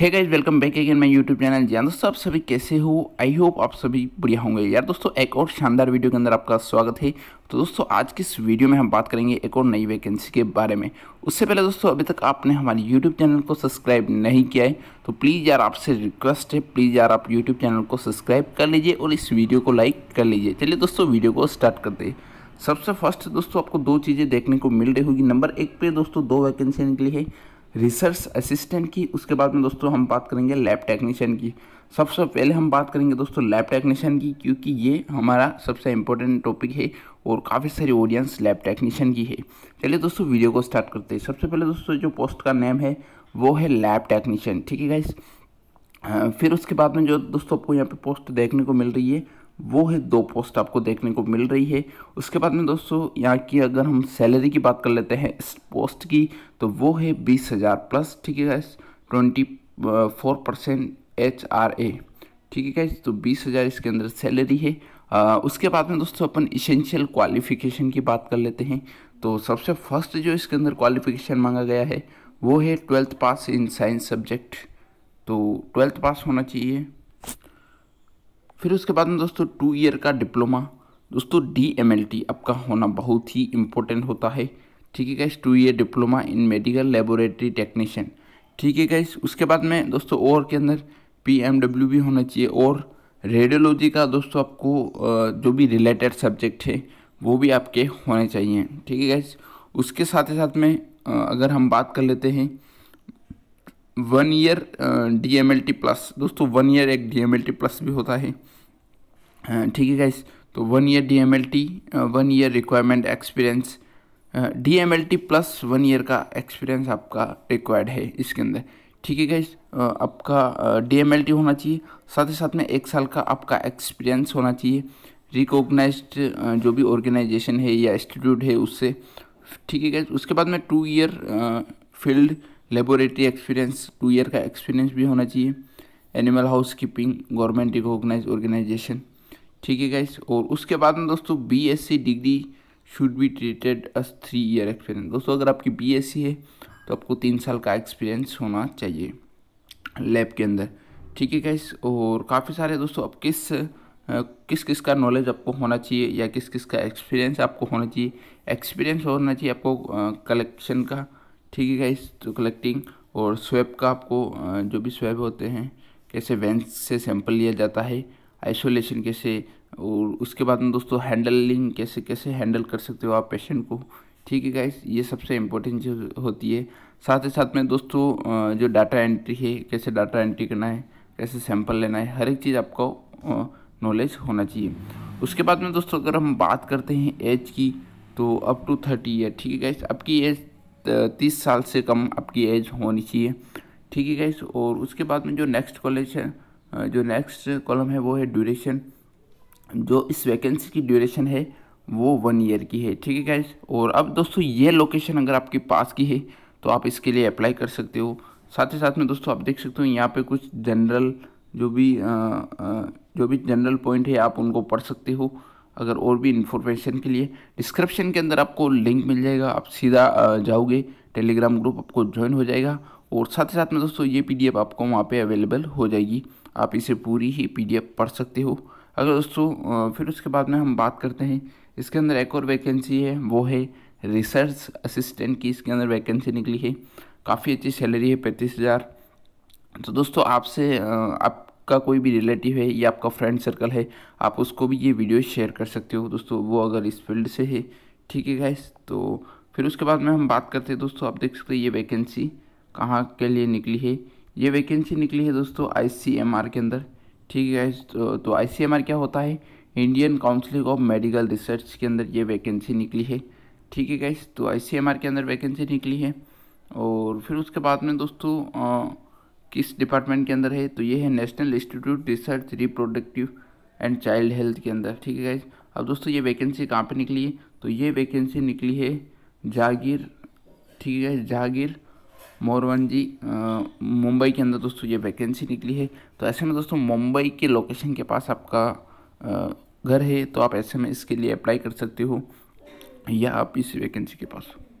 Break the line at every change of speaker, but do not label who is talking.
है guys welcome back again my YouTube channel जी हाँ, दोस्तों आप सभी कैसे हो आई होप आप सभी बढ़िया होंगे यार दोस्तों एक और शानदार वीडियो के अंदर आपका स्वागत है तो दोस्तों आज की इस वीडियो में हम बात करेंगे एक और नई वैकेंसी के बारे में उससे पहले दोस्तों अभी तक आपने हमारे यूट्यूब चैनल को सब्सक्राइब नहीं किया है तो प्लीज़ यार आपसे रिक्वेस्ट है प्लीज़ यार आप यूट्यूब चैनल को सब्सक्राइब कर लीजिए और इस वीडियो को लाइक कर लीजिए चलिए दोस्तों वीडियो को स्टार्ट करते हैं सबसे फर्स्ट दोस्तों आपको दो चीज़ें देखने को मिल रही होगी नंबर एक पे दोस्तों दो वैकेंसी निकली है रिसर्च असिस्टेंट की उसके बाद में दोस्तों हम बात करेंगे लैब टेक्नीशियन की सबसे पहले हम बात करेंगे दोस्तों लैब टेक्नीशियन की क्योंकि ये हमारा सबसे इम्पोर्टेंट टॉपिक है और काफ़ी सारी ऑडियंस लैब टेक्नीशियन की है चलिए दोस्तों वीडियो को स्टार्ट करते हैं सबसे पहले दोस्तों जो पोस्ट का नेम है वो है लैब टेक्नीशियन ठीक है गाइस फिर उसके बाद में जो दोस्तों आपको यहाँ पे पोस्ट देखने को मिल रही है वो है दो पोस्ट आपको देखने को मिल रही है उसके बाद में दोस्तों यहाँ की अगर हम सैलरी की बात कर लेते हैं इस पोस्ट की तो वो है बीस हज़ार प्लस ठीक है guys twenty four percent H R A ठीक है गैस तो बीस हज़ार इसके अंदर सैलरी है आ, उसके बाद में दोस्तों अपन इसेंशियल क्वालिफिकेशन की बात कर लेते हैं तो सबसे फर्स्ट जो इसके अंदर क्वालिफिकेशन मांगा गया है वो है twelfth pass in science subject तो ट्वेल्थ पास होना चाहिए फिर उसके बाद में दोस्तों टू ईयर का डिप्लोमा दोस्तों डी एम एल टी आपका होना बहुत ही इम्पोर्टेंट होता है ठीक है guys two year diploma in medical laboratory technician ठीक है गाइस उसके बाद में दोस्तों और के अंदर पी एम डब्ल्यू भी होना चाहिए और रेडियोलॉजी का दोस्तों आपको जो भी रिलेटेड सब्जेक्ट है वो भी आपके होने चाहिए ठीक है गाइस उसके साथ ही साथ में अगर हम बात कर लेते हैं one year D M L T plus दोस्तों वन ईयर एक D M L T plus भी होता है Uh, ठीक है गाइस तो one year D M L T one year requirement experience D M L T plus one year का experience आपका रिक्वायर्ड है इसके अंदर ठीक है गाइस uh, आपका डी एम एल टी होना चाहिए साथ ही साथ में एक साल का आपका एक्सपीरियंस होना चाहिए रिकोगनाइज uh, जो भी ऑर्गेनाइजेशन है या इंस्टीट्यूट है उससे ठीक है गाइस उसके बाद में two year field laboratory experience two year का एक्सपीरियंस भी होना चाहिए animal house keeping government recognise organisation ठीक है गाइस और उसके बाद में दोस्तों BSc degree should be treated as three year experience दोस्तों अगर आपकी बीएससी है तो आपको तीन साल का एक्सपीरियंस होना चाहिए लैब के अंदर ठीक है गाइस और काफ़ी सारे दोस्तों आप किस किस किस का नॉलेज आपको होना चाहिए या किस किस का एक्सपीरियंस आपको होना चाहिए एक्सपीरियंस होना चाहिए आपको कलेक्शन का ठीक है गाइस तो कलेक्टिंग और स्वेब का आपको जो भी स्वेब होते हैं कैसे वेंस से सैंपल लिया जाता है आइसोलेशन कैसे और उसके बाद में दोस्तों हैंडलिंग कैसे कैसे हैंडल कर सकते हो आप पेशेंट को ठीक है गाइस ये सबसे इम्पोर्टेंट चीज़ होती है साथ ही साथ में दोस्तों जो डाटा एंट्री है कैसे डाटा एंट्री करना है कैसे सैंपल लेना है हर एक चीज़ आपको नॉलेज होना चाहिए उसके बाद में दोस्तों अगर हम बात करते हैं एज की तो अप टू थर्टी ईयर ठीक है गाइस आपकी एज तीस साल से कम आपकी एज होनी चाहिए ठीक है गाइस और उसके बाद में जो नेक्स्ट कॉलेज है जो नेक्स्ट कॉलम है वो है ड्यूरेशन जो इस वैकेंसी की ड्यूरेशन है वो वन ईयर की है ठीक है गैस और अब दोस्तों ये लोकेशन अगर आपके पास की है तो आप इसके लिए अप्लाई कर सकते हो साथ ही साथ में दोस्तों आप देख सकते हो यहाँ पे कुछ जनरल जो भी आ, आ, जो भी जनरल पॉइंट है आप उनको पढ़ सकते हो अगर और भी इन्फॉर्मेशन के लिए डिस्क्रिप्शन के अंदर आपको लिंक मिल जाएगा आप सीधा जाओगे टेलीग्राम ग्रुप आपको ज्वाइन हो जाएगा और साथ ही साथ में दोस्तों ये पीडीएफ आपको वहाँ पे अवेलेबल हो जाएगी आप इसे पूरी ही पी पढ़ सकते हो अगर दोस्तों फिर उसके बाद में हम बात करते हैं इसके अंदर एक और वैकेंसी है वो है रिसर्च असिस्टेंट की इसके अंदर वैकेंसी निकली है काफ़ी अच्छी सैलरी है पैंतीस हज़ार तो दोस्तों आपसे आपका कोई भी रिलेटिव है या आपका फ्रेंड सर्कल है आप उसको भी ये वीडियो शेयर कर सकते हो दोस्तों वो अगर इस फील्ड से है ठीक है गैस तो फिर उसके बाद में हम बात करते हैं दोस्तों आप देख सकते हैं ये वैकेंसी कहाँ के लिए निकली है ये वैकेंसी निकली है दोस्तों आई के अंदर ठीक है तो, तो क्या होता है Indian Council of Medical Research के अंदर ये वैकेंसी निकली है ठीक है गाइस तो आई के अंदर वैकेंसी निकली है और फिर उसके बाद में दोस्तों आ, किस डिपार्टमेंट के अंदर है तो ये है National Institute Research Reproductive and Child Health के अंदर ठीक है गाइज अब दोस्तों ये वैकेंसी कहाँ पे निकली है तो ये वैकेंसी निकली है जागीर ठीक है जागीर मोरवंजी मुंबई के अंदर दोस्तों ये वैकेंसी निकली है तो ऐसे में दोस्तों मुंबई के लोकेशन के पास आपका घर है तो आप ऐसे में इसके लिए अप्लाई कर सकते हो या आप इस वैकेंसी के पास हो